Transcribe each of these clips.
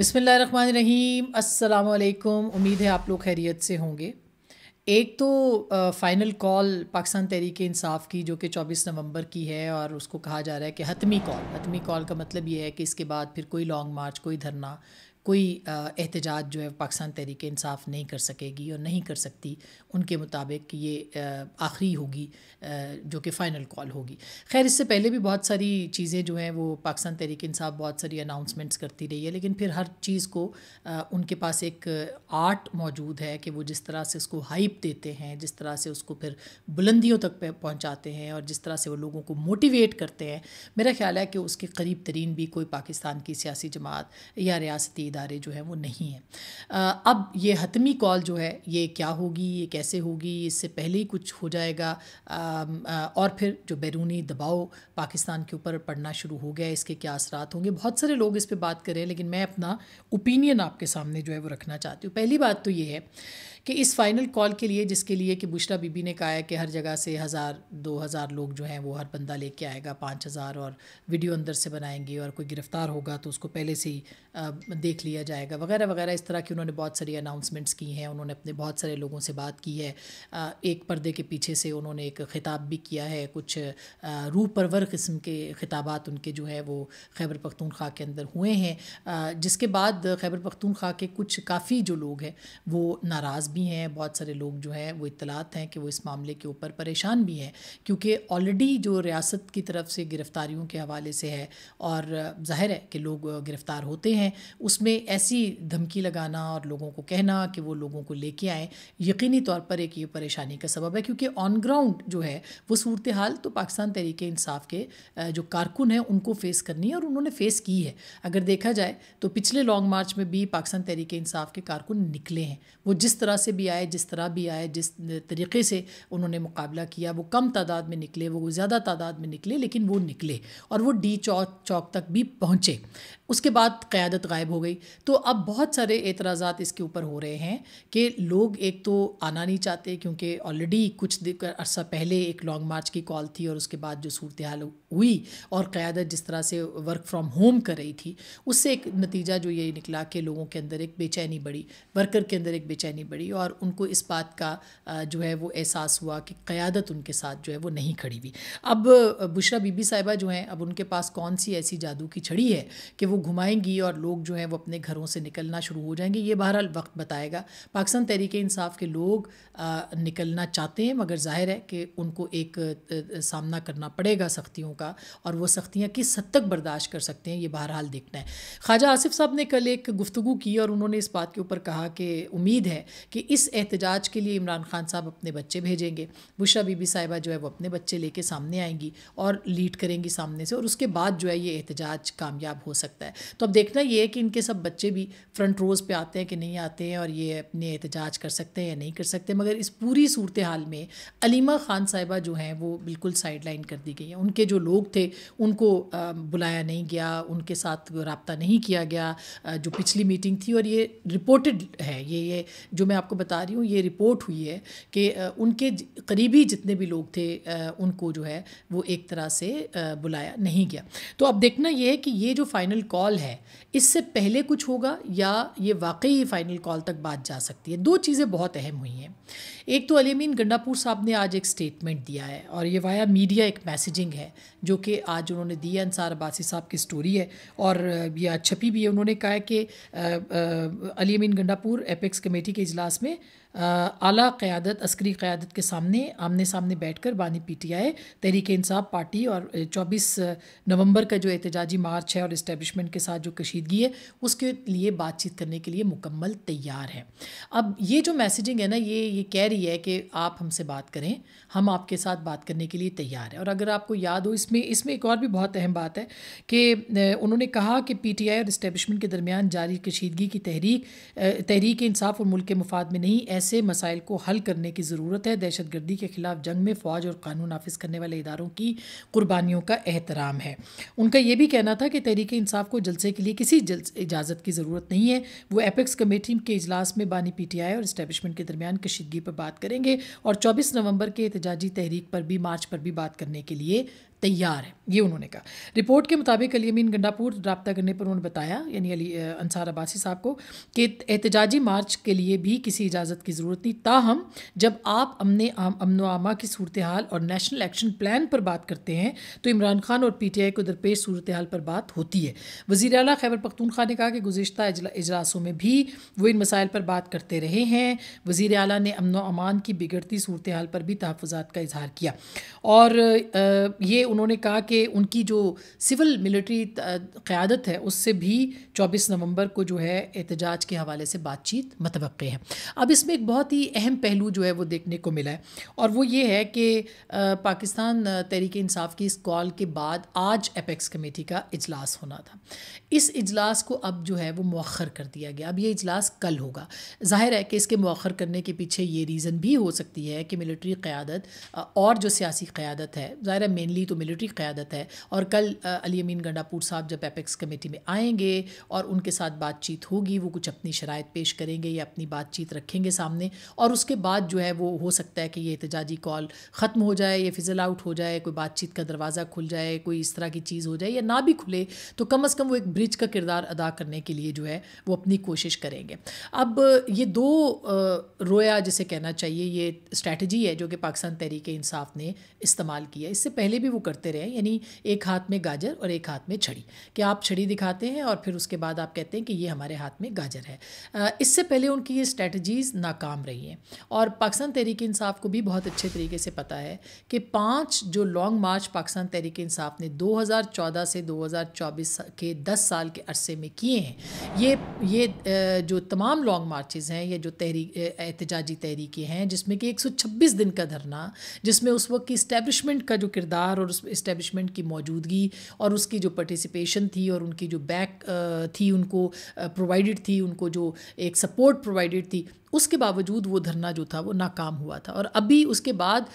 बिसमीम अल्लाम उम्मीद है आप लोग खैरियत से होंगे एक तो फ़ाइनल कॉल पाकिस्तान तहरीक इंसाफ की जो कि 24 नवंबर की है और उसको कहा जा रहा है कि हतमी कॉल हतमी कॉल का मतलब ये है कि इसके बाद फिर कोई लॉन्ग मार्च कोई धरना कोई एहतजाज जो है पाकिस्तान तहरीक इंसाफ नहीं कर सकेगी और नहीं कर सकती उनके मुताबिक ये आखिरी होगी जो कि फ़ाइनल कॉल होगी खैर इससे पहले भी बहुत सारी चीज़ें जो हैं वो पाकिस्तान तहरीक इंसाफ बहुत सारी अनाउंसमेंट्स करती रही है लेकिन फिर हर चीज़ को उनके पास एक आर्ट मौजूद है कि वो जिस तरह से उसको हाइप देते हैं जिस तरह से उसको फिर बुलंदियों तक पहुँचाते हैं और जिस तरह से वो लोगों को मोटिवेट करते हैं मेरा ख्याल है कि उसके करीब तरीन भी कोई पाकिस्तान की सियासी जमात या रियासती इदारे जो हैं वो नहीं हैं अब ये हतमी कॉल जो है ये क्या होगी ये कैसे होगी इससे पहले ही कुछ हो जाएगा और फिर जो बैरूनी दबाव पाकिस्तान के ऊपर पड़ना शुरू हो गया इसके क्या असरात होंगे बहुत सारे लोग इस पर बात करें लेकिन मैं अपना ओपिनियन आपके सामने जो है वो रखना चाहती हूँ पहली बात तो ये है कि इस फाइनल कॉल के लिए जिसके लिए कि बुशरा बीबी ने कहा है कि हर जगह से हज़ार दो हज़ार लोग जो हैं वो हर बंदा लेके आएगा पाँच हज़ार और वीडियो अंदर से बनाएंगे और कोई गिरफ़्तार होगा तो उसको पहले से ही देख लिया जाएगा वगैरह वगैरह इस तरह की उन्होंने बहुत सारी अनाउंसमेंट्स की हैं उन्होंने अपने बहुत सारे लोगों से बात की है एक पर्दे के पीछे से उन्होंने एक ख़िताब भी किया है कुछ रूह परवर किस्म के खिताबात उनके जो है वो खैबर पख्तूनख्वा के अंदर हुए हैं जिसके बाद खैबर पख्तूनख्वा के कुछ काफ़ी जो लोग हैं वो नाराज़ भी हैं बहुत सारे लोग जो हैं वो इतलात हैं कि वो इस मामले के ऊपर परेशान भी हैं क्योंकि ऑलरेडी जो रियासत की तरफ से गिरफ़्तारियों के हवाले से है और जाहिर है कि लोग गिरफ़्तार होते हैं उसमें ऐसी धमकी लगाना और लोगों को कहना कि वो लोगों को लेके आएँ यकीनी तौर पर एक ये परेशानी का सबब है क्योंकि ऑन ग्राउंड जो है वो सूरत हाल तो पाकिस्तान तहरीक इंसाफ के जो कारकुन हैं उनको फ़ेस करनी है और उन्होंने फ़ेस की है अगर देखा जाए तो पिछले लॉन्ग मार्च में भी पाकिस्तान तरीके इंसाफ के कारकुन निकले हैं वो जिस तरह से भी आए जिस तरह भी आए जिस तरीके से उन्होंने मुकाबला किया वो कम तादाद में निकले वो ज़्यादा तादाद में निकले लेकिन वो निकले और वो डी चौक चौक तक भी पहुँचे उसके बाद क़्यादत गायब हो गई तो अब बहुत सारे एतराज़ा इसके ऊपर हो रहे हैं कि लोग एक तो आना नहीं चाहते क्योंकि ऑलरेडी कुछ अरसा पहले एक लॉन्ग मार्च की कॉल थी और उसके बाद जो सूरत हाल हुई और क़्यादत जिस तरह से वर्क फ्रॉम होम कर रही थी उससे एक नतीजा जो ये निकला कि लोगों के अंदर एक बेचैनी बढ़ी वर्कर के अंदर एक बेचैनी बढ़ी और उनको इस बात का जो है वो एहसास हुआ कि क़्यादत उनके साथ जो है वो नहीं खड़ी हुई अब बुशरा बीबी साहिबा जो हैं अब उनके पास कौन सी ऐसी जादू की छड़ी है कि वो घुमाएंगी और लोग जो हैं वो अपने घरों से निकलना शुरू हो जाएंगे ये बहरहाल वक्त बताएगा पाकिस्तान तहरीक इंसाफ के लोग निकलना चाहते हैं मगर जाहिर है कि उनको एक सामना करना पड़ेगा सख्तियों का और वो सख्तियाँ किस हद तक बर्दाश्त कर सकते हैं ये बहरहाल देखना है ख्वाजा आसिफ साहब ने कल एक गुफ्तु की और उन्होंने इस बात के ऊपर कहा कि उम्मीद है कि इस एहतजाज के लिए इमरान खान साहब अपने बच्चे भेजेंगे बुशा बीबी साहिबा जो है वो अपने बच्चे लेके सामने आएंगी और लीड करेंगी सामने से और उसके बाद जो है ये एहतजाज कामयाब हो सकता है है तो अब देखना ये है कि इनके सब बच्चे भी फ्रंट रोज़ पे आते हैं कि नहीं आते हैं और ये अपने एहतजाज कर सकते हैं या नहीं कर सकते मगर इस पूरी सूरत हाल में अलीमा ख़ान साहिबा जो हैं वो बिल्कुल साइड लाइन कर दी गई हैं उनके जो लोग थे उनको बुलाया नहीं गया उनके साथ रबता नहीं किया गया जो पिछली मीटिंग थी और ये रिपोर्टेड है ये ये जो मैं आपको बता रही हूँ ये रिपोर्ट हुई है कि उनके करीबी जितने भी लोग थे उनको जो है वो एक तरह से बुलाया नहीं गया तो अब देखना ये है कि ये जो फाइनल कॉल कॉल है इससे पहले कुछ होगा या ये वाकई फ़ाइनल कॉल तक बात जा सकती है दो चीज़ें बहुत अहम हुई हैं एक तो अलीमीन गंडापुर साहब ने आज एक स्टेटमेंट दिया है और ये वाया मीडिया एक मैसेजिंग है जो कि आज उन्होंने दी है अंसार अब्बासी साहब की स्टोरी है और यह छपी भी है उन्होंने कहा है कि अलीमीन गंडापुर एपेक्स कमेटी के इजलास में आला क़्यादत अस्करी क़्यादत के सामने आमने सामने बैठ कर बानी P T I Tehreek Insaf party और चौबीस नवंबर का जो एहतजाजी मार्च है और इस्टेबलिशमेंट के साथ जो कशीदगी है उसके लिए बातचीत करने के लिए मुकम्मल तैयार है अब ये जो मैसेजिंग है ना ये ये कह रही है कि आप हमसे बात करें हम आपके साथ बात करने के लिए तैयार है और अगर आपको याद हो इसमें इसमें एक और भी बहुत अहम बात है कि उन्होंने कहा कि पी टी आई और इस्टेबलिशमेंट के दरमियान जारी कशीदगी की तहरीक तहरीक इंसाफ और मुल्क के मुफाद में नहीं ऐसे मसाइल को हल करने की ज़रूरत है दहशत गर्दी के खिलाफ जंग में फ़ौज और कानून नाफिज करने वाले इदारों की कुर्बानियों का एहतराम है उनका यह भी कहना था कि तहरीक इंसाफ को जलसे के लिए किसी इजाज़त की ज़रूरत नहीं है वो एपेक्स कमेटी के इजलास में बानी पी टी आई और इस्टेबलिशमेंट के दरमियान कशीदगी पर बात करेंगे और चौबीस नवंबर के एहतजाजी तहरीक पर भी मार्च पर भी बात करने के लिए तैयार है ये उन्होंने कहा रिपोर्ट के मुताबिक अली अमीन गंडापुर रबता करने पर उन्होंने बताया यानी अली अंसार अब्बासी साहब को कि एहतजाजी मार्च के लिए भी किसी इजाज़त की ज़रूरत नहीं ताहम जब आप अमन अमन आमा की सूरत हाल और नेशनल एक्शन प्लान पर बात करते हैं तो इमरान खान और पी टी आई को दरपेश सूरत हाल पर बात होती है वजी अला खैबर पख्तूनख्वा ने कहा कि गुजशत इजलासों में भी वो इन मसाइल पर बात करते रहे हैं वज़ी अला ने अमन अमान की बिगड़ती सूरत हाल पर भी तहफ़ात का इजहार किया और ये उन्होंने कहा कि उनकी जो सिविल मिलिट्री क़्यादत है उससे भी 24 नवंबर को जो है एहतजाज के हवाले से बातचीत मतव है अब इसमें एक बहुत ही अहम पहलू जो है वो देखने को मिला है और वो ये है कि पाकिस्तान तहरीक इंसाफ की इस कॉल के बाद आज अपेक्स कमेटी का अजलास होना था इस अजलास को अब जो है वो मौखर कर दिया गया अब ये अजलास कल होगा जाहिर है कि इसके मौखर करने के पीछे ये रीज़न भी हो सकती है कि मिलिट्री क़्यादत और जो सियासी क़्यादत है ज़ाहिर है मेनली तो मिलिट्री क़्यादत है और कल अली अमीन गंडापुर साहब जब एपेक्स कमेटी में आएंगे और उनके साथ बातचीत होगी वो कुछ अपनी शराय पेश करेंगे या अपनी बातचीत रखेंगे सामने और उसके बाद जो है वो हो सकता है कि ये एहतजाजी कॉल ख़त्म हो जाए या फिजल आउट हो जाए कोई बातचीत का दरवाज़ा खुल जाए कोई इस तरह की चीज़ हो जाए या ना भी खुले तो कम अज़ कम वो एक ब्रिज का किरदार अदा करने के लिए जो है वो अपनी कोशिश करेंगे अब ये दो रोया जिसे कहना चाहिए ये स्ट्रैटी है जो कि पाकिस्तान तहरीक इंसाफ ने इस्तेमाल किया इससे पहले भी वो करते रहे यानी एक हाथ में गाजर और एक हाथ में छड़ी कि आप छड़ी दिखाते हैं और फिर उसके बाद आप कहते हैं कि ये हमारे हाथ में गाजर है इससे पहले उनकी ये स्ट्रेटजीज़ नाकाम रही हैं और पाकिस्तान तहरीक इंसाफ को भी बहुत अच्छे तरीके से पता है कि पाँच जो लॉन्ग मार्च पाकिस्तान तहरीक इंसाफ ने दो से दो के दस साल के अरसे में किए हैं ये ये जो तमाम लॉन्ग मार्चेज़ हैं ये जो तहरीक एहतजाजी तहरीकें हैं जिसमें कि 126 दिन का धरना जिसमें उस वक्त की इस्टेब्लिशमेंट का जो किरदार और उस इस्टेबलिशमेंट की मौजूदगी और उसकी जो पार्टिसिपेशन थी और उनकी जो बैक थी उनको प्रोवाइडेड थी उनको जो एक सपोर्ट प्रोवाइडेड थी उसके बावजूद वो धरना जो था वो नाकाम हुआ था और अभी उसके बाद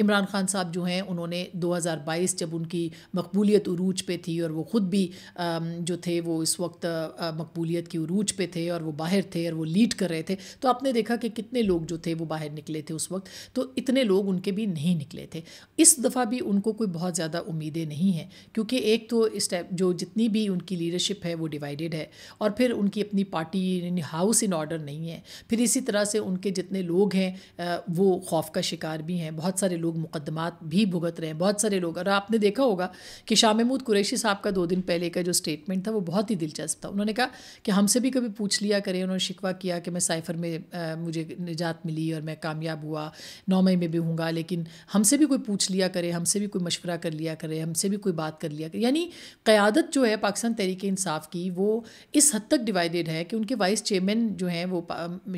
इमरान खान साहब जो हैं उन्होंने 2022 जब उनकी मकबूलियत उरूज पे थी और वो ख़ुद भी जो थे वो इस वक्त मकबूलियत की उरूज पे थे और वो बाहर थे और वो लीड कर रहे थे तो आपने देखा कि कितने लोग जो थे वो बाहर निकले थे उस वक्त तो इतने लोग उनके भी नहीं निकले थे इस दफ़ा भी उनको कोई बहुत ज़्यादा उम्मीदें नहीं हैं क्योंकि एक तो टाइप जो जितनी भी उनकी लीडरशिप है वो डिवाइडेड है और फिर उनकी अपनी पार्टी यानी हाउस इन ऑर्डर नहीं है फिर इसी तरह से उनके जितने लोग हैं वो खौफ का शिकार भी हैं बहुत सारे लोग मुकदमात भी भुगत रहे हैं बहुत सारे लोग और आपने देखा होगा कि शाह महमूद कुरैशी साहब का दो दिन पहले का जो स्टेटमेंट था वो बहुत ही दिलचस्प था उन्होंने कहा कि हमसे भी कभी पूछ लिया करें उन्होंने शिकवा किया कि मैं साइफर में मुझे निजात मिली और मैं कामयाब हुआ नौ मई में भी हूँगा लेकिन हमसे भी कोई पूछ लिया करे हमसे भी कोई मशवरा कर लिया करे हमसे भी कोई बात कर लिया करे यानी क़्यादत जो है पाकिस्तान तहरीक इंसाफ की वो इस हद तक डिवाइडेड है कि उनके वाइस चेयरमैन जो हैं वो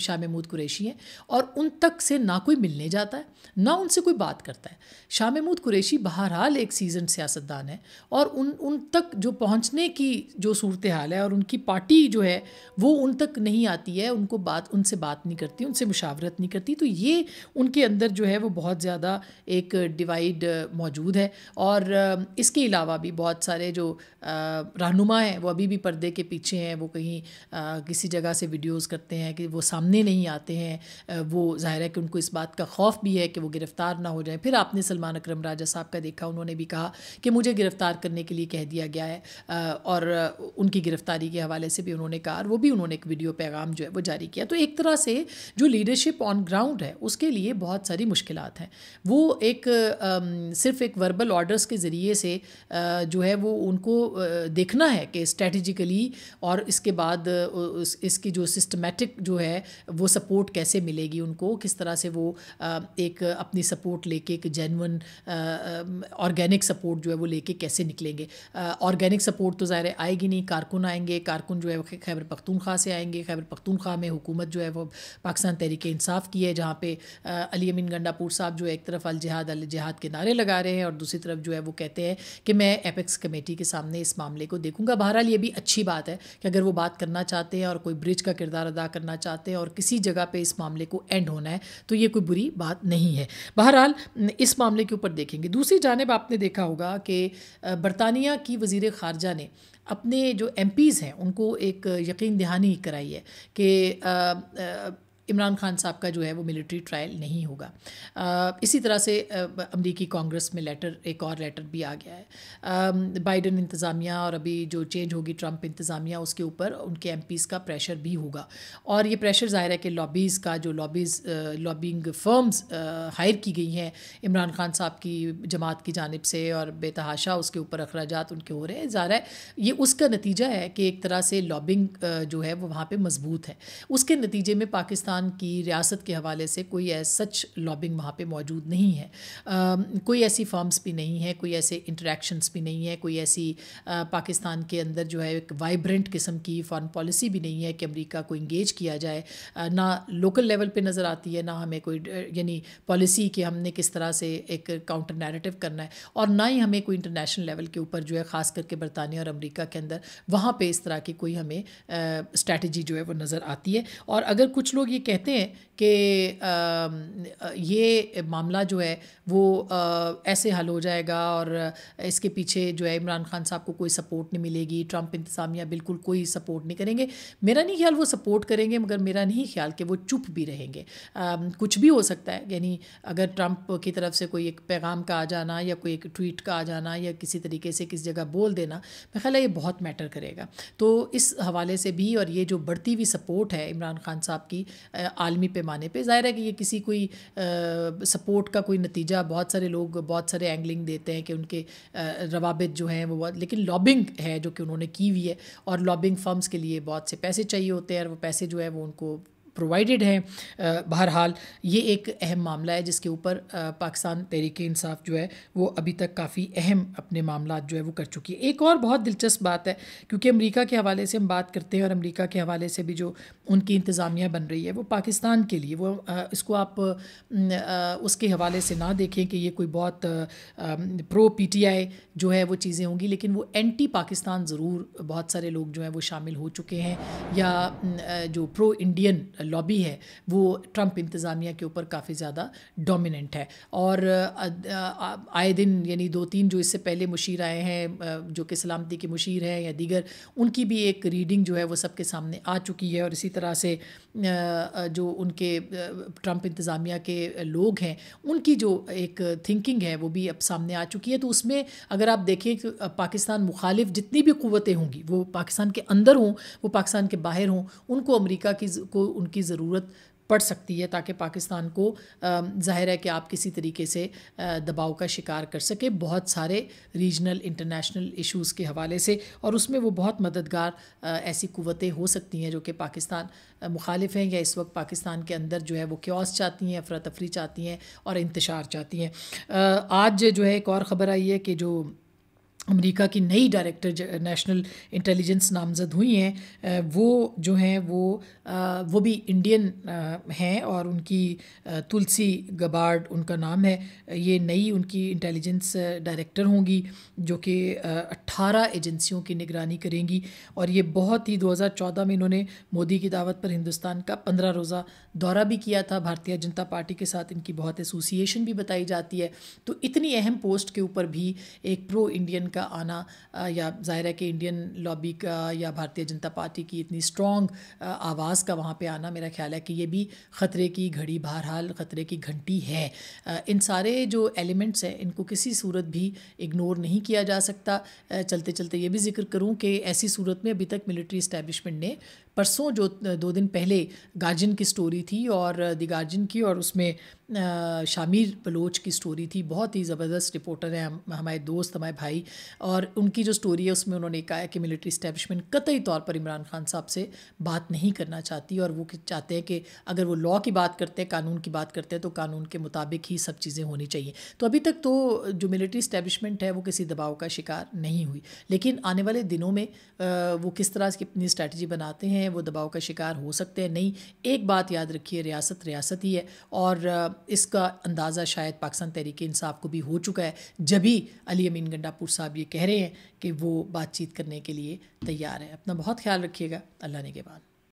शाह महमूद कुरैशी हैं और उन तक से ना कोई मिलने जाता है ना उनसे कोई बात करता है शाह महमूद कुरैशी बहरहाल एक सीजन सियासतदान है और उन उन तक जो पहुँचने की जो सूरत हाल है और उनकी पार्टी जो है वो उन तक नहीं आती है उनको बात उनसे बात नहीं करती उनसे मुशावरत नहीं करती तो ये उनके अंदर जो है वो बहुत ज़्यादा एक डिवाइड मौजूद मौजूद है और इसके अलावा भी बहुत सारे जो रहनुमा हैं वो अभी भी पर्दे के पीछे हैं वो कहीं किसी जगह से वीडियोस करते हैं कि वो सामने नहीं आते हैं वो ज़ाहिर है कि उनको इस बात का खौफ भी है कि वो गिरफ़्तार ना हो जाए फिर आपने सलमान अक्रम राजा साहब का देखा उन्होंने भी कहा कि मुझे गिरफ़्तार करने के लिए कह दिया गया है और उनकी गिरफ़्तारी के हवाले से भी उन्होंने कहा वो भी उन्होंने एक वीडियो पैगाम जो है वो जारी किया तो एक तरह से जो लीडरशिप ऑन ग्राउंड है उसके लिए बहुत सारी मुश्किल हैं वो एक सिर्फ एक वर्बल ऑर्डर्स के ज़रिए से जो है वो उनको देखना है कि स्ट्रेटजिकली और इसके बाद इसकी जो सिस्टमेटिक जो है वो सपोर्ट कैसे मिलेगी उनको किस तरह से वो एक अपनी सपोर्ट लेके एक जेनवन ऑर्गेनिक सपोर्ट जो है वो लेके कैसे निकलेंगे ऑर्गेनिक सपोर्ट तो ज़ाहिर आएगी नहीं कारकुन आएंगे कारकुन जो है वो खैबर पख्तूनख्वा से आएंगे खैबर पख्तूनख्वा में हुकूमत जो है वो पाकिस्तान तहरीक इंसाफ की है जहाँ पे अली अमीन गंडापुर साहब जो है एक तरफ अलजहाद अलजहाद के नारे लगा रहे हैं और दूसरी तरफ जो है वो कहते हैं कि मैं एपेक्स कमेटी के सामने इस मामले को देखूंगा बहरहाल ये भी अच्छी बात है कि अगर वो बात करना चाहते हैं और कोई ब्रिज का किरदार अदा करना चाहते हैं और किसी जगह पर इस मामले को एंड होना है तो ये कोई बुरी बात नहीं है बहरहाल इस मामले के ऊपर देखेंगे दूसरी जानब आपने देखा होगा कि बरतानिया की वजीर खारजा ने अपने जो एम हैं उनको एक यकीन दहानी कराई है कि इमरान खान साहब का जो है वो मिलिट्री ट्रायल नहीं होगा इसी तरह से अमरीकी कांग्रेस में लेटर एक और लेटर भी आ गया है बाइडन इंतज़ामिया और अभी जो चेंज होगी ट्रंप इंतज़ामिया उसके ऊपर उनके एम का प्रेशर भी होगा और ये प्रेशर ज़ाहिर है कि लॉबीज़ का जो लॉबीज़ लॉबिंग फर्म्स हायर की गई हैं इमरान खान साहब की जमात की जानब से और बेतहाशा उसके ऊपर अखराज उनके हो रहे हैं ज़ाहिर है ये उसका नतीजा है कि एक तरह से लॉबिंग जो है वो वहाँ पर मजबूत है उसके नतीजे में पाकिस्तान पाकिस्तान की रियासत के हवाले से कोई सच लॉबिंग वहाँ पे मौजूद नहीं है आ, कोई ऐसी फॉर्म्स भी नहीं है कोई ऐसे इंटरेक्शंस भी नहीं है कोई ऐसी आ, पाकिस्तान के अंदर जो है एक वाइब्रेंट किस्म की फॉरेन पॉलिसी भी नहीं है कि अमेरिका को इंगेज किया जाए आ, ना लोकल लेवल पे नज़र आती है ना हमें कोई यानी पॉलिसी कि हमने किस तरह से एक काउंटर नेरेटिव करना है और ना ही हमें कोई इंटरनेशनल लेवल के ऊपर जो है ख़ास करके बरतानिया और अमरीका के अंदर वहाँ पर इस तरह की कोई हमें स्ट्रैटी जो है वो नज़र आती है और अगर कुछ लोग ये कहते हैं कि ये मामला जो है वो ऐसे हल हो जाएगा और इसके पीछे जो है इमरान खान साहब को कोई सपोर्ट नहीं मिलेगी ट्रंप इंतज़ामिया बिल्कुल कोई सपोर्ट नहीं करेंगे मेरा नहीं ख्याल वो सपोर्ट करेंगे मगर मेरा नहीं ख्याल कि वो चुप भी रहेंगे कुछ भी हो सकता है यानी अगर ट्रंप की तरफ से कोई एक पैगाम का आ जाना या कोई एक ट्वीट का आ जाना या किसी तरीके से किसी जगह बोल देना मेरा ख्याल ये बहुत मैटर करेगा तो इस हवाले से भी और ये जो बढ़ती हुई सपोर्ट है इमरान खान साहब की आलमी पैमाने पे ज़ाहिर है कि ये किसी कोई सपोर्ट का कोई नतीजा बहुत सारे लोग बहुत सारे एंगलिंग देते हैं कि उनके रवाबित जो हैं वो बहुत लेकिन लॉबिंग है जो कि उन्होंने की हुई है और लॉबिंग फर्म्स के लिए बहुत से पैसे चाहिए होते हैं और वो पैसे जो है वो उनको प्रोवाइडेड हैं बहरहाल ये एक अहम मामला है जिसके ऊपर पाकिस्तान तहरीक इंसाफ जो है वो अभी तक काफ़ी अहम अपने मामला जो है वो कर चुकी है एक और बहुत दिलचस्प बात है क्योंकि अमरीका के हवाले से हम बात करते हैं और अमरीका के हवाले से भी जो उनकी इंतज़ामिया बन रही है वो पाकिस्तान के लिए वो इसको आप उसके हवाले से ना देखें कि ये कोई बहुत प्रो आई जो है वो चीज़ें होंगी लेकिन वो एंटी पाकिस्तान ज़रूर बहुत सारे लोग जो हैं वो शामिल हो चुके हैं या जो प्रो इंडियन लॉबी है वो ट्रंप इंतज़ामिया के ऊपर काफ़ी ज़्यादा डोमिनेंट है और आए दिन यानी दो तीन जो इससे पहले मुशीर आए हैं जो कि सलामती के मुशीर हैं या दीगर उनकी भी एक रीडिंग जो है वो सबके सामने आ चुकी है और इसी तरह से जो उनके ट्रंप इंतज़ामिया के लोग हैं उनकी जो एक थिंकिंग है वो भी अब सामने आ चुकी है तो उसमें अगर आप देखें कि पाकिस्तान मुखालिफ जितनी भी क़वतें होंगी वो पाकिस्तान के अंदर हों वो पाकिस्तान के बाहर हों उनको अमरीका की को उनकी की ज़रूरत पड़ सकती है ताकि पाकिस्तान को जाहिर है कि आप किसी तरीके से दबाव का शिकार कर सके बहुत सारे रीजनल इंटरनेशनल इश्यूज़ के हवाले से और उसमें वो बहुत मददगार ऐसी कुतें हो सकती हैं जो कि पाकिस्तान मुखालिफ हैं या इस वक्त पाकिस्तान के अंदर जो है वो क्योस चाहती हैं अफरा तफरी चाहती हैं और इंतशार चाहती हैं आज जो है एक और ख़बर आई है कि जो अमेरिका की नई डायरेक्टर नेशनल इंटेलिजेंस नामजद हुई हैं वो जो हैं वो वो भी इंडियन हैं और उनकी तुलसी गबार्ड उनका नाम है ये नई उनकी इंटेलिजेंस डायरेक्टर होंगी जो कि 18 एजेंसियों की निगरानी करेंगी और ये बहुत ही 2014 में इन्होंने मोदी की दावत पर हिंदुस्तान का पंद्रह रोज़ा दौरा भी किया था भारतीय जनता पार्टी के साथ इनकी बहुत एसोसिएशन भी बताई जाती है तो इतनी अहम पोस्ट के ऊपर भी एक प्रो इंडियन का आना या ज़ाहिर है कि इंडियन लॉबी का या भारतीय जनता पार्टी की इतनी स्ट्रॉन्ग आवाज़ का वहाँ पे आना मेरा ख्याल है कि ये भी ख़तरे की घड़ी बहरहाल ख़तरे की घंटी है इन सारे जो एलिमेंट्स हैं इनको किसी सूरत भी इग्नोर नहीं किया जा सकता चलते चलते ये भी जिक्र करूँ कि ऐसी सूरत में अभी तक मिलिट्री इस्टेबलिशमेंट ने परसों जो दो दिन पहले गार्जियन की स्टोरी थी और दी गार्जियन की और उसमें शामिर बलोच की स्टोरी थी बहुत ही ज़बरदस्त रिपोर्टर हैं हम, हमारे दोस्त हमारे भाई और उनकी जो स्टोरी है उसमें उन्होंने कहा है कि मिलिट्री स्टैब्लिशमेंट कतई तौर पर इमरान खान साहब से बात नहीं करना चाहती और वो चाहते हैं कि अगर वो लॉ की बात करते हैं कानून की बात करते हैं तो कानून के मुताबिक ही सब चीज़ें होनी चाहिए तो अभी तक तो जो मिलिट्री स्टैब्लिशमेंट है वो किसी दबाव का शिकार नहीं हुई लेकिन आने वाले दिनों में वो किस तरह की अपनी स्ट्रैटी बनाते हैं हैं वो दबाव का शिकार हो सकते हैं नहीं एक बात याद रखिए रियासत रियासत ही है और इसका अंदाज़ा शायद पाकिस्तान तहरीक इंसाफ को भी हो चुका है जब ही अली अमीन गंडापुर साहब ये कह रहे हैं कि वो बातचीत करने के लिए तैयार है अपना बहुत ख्याल रखिएगा अल्लाह ने के बाद